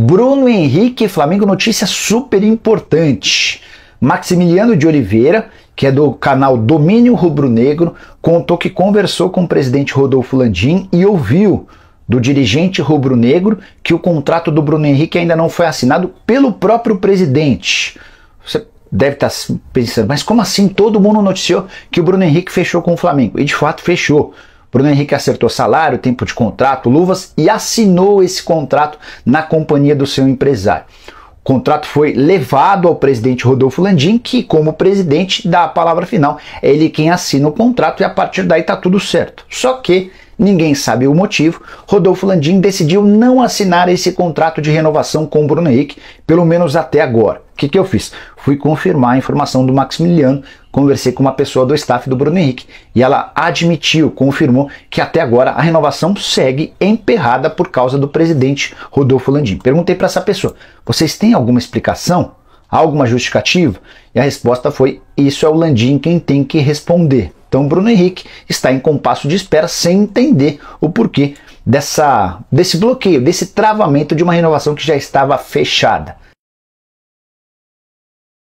Bruno Henrique, Flamengo, notícia super importante. Maximiliano de Oliveira, que é do canal Domínio Rubro Negro, contou que conversou com o presidente Rodolfo Landim e ouviu do dirigente rubro-negro que o contrato do Bruno Henrique ainda não foi assinado pelo próprio presidente. Você deve estar tá pensando, mas como assim todo mundo noticiou que o Bruno Henrique fechou com o Flamengo? E de fato fechou. Bruno Henrique acertou salário, tempo de contrato, luvas e assinou esse contrato na companhia do seu empresário. O contrato foi levado ao presidente Rodolfo Landim, que, como presidente, dá a palavra final. É ele quem assina o contrato e a partir daí está tudo certo. Só que Ninguém sabe o motivo. Rodolfo Landim decidiu não assinar esse contrato de renovação com o Bruno Henrique, pelo menos até agora. O que, que eu fiz? Fui confirmar a informação do Maximiliano, conversei com uma pessoa do staff do Bruno Henrique e ela admitiu, confirmou que até agora a renovação segue emperrada por causa do presidente Rodolfo Landim. Perguntei para essa pessoa: vocês têm alguma explicação? Alguma justificativa? E a resposta foi: isso é o Landim quem tem que responder. Então Bruno Henrique está em compasso de espera sem entender o porquê dessa, desse bloqueio, desse travamento de uma renovação que já estava fechada.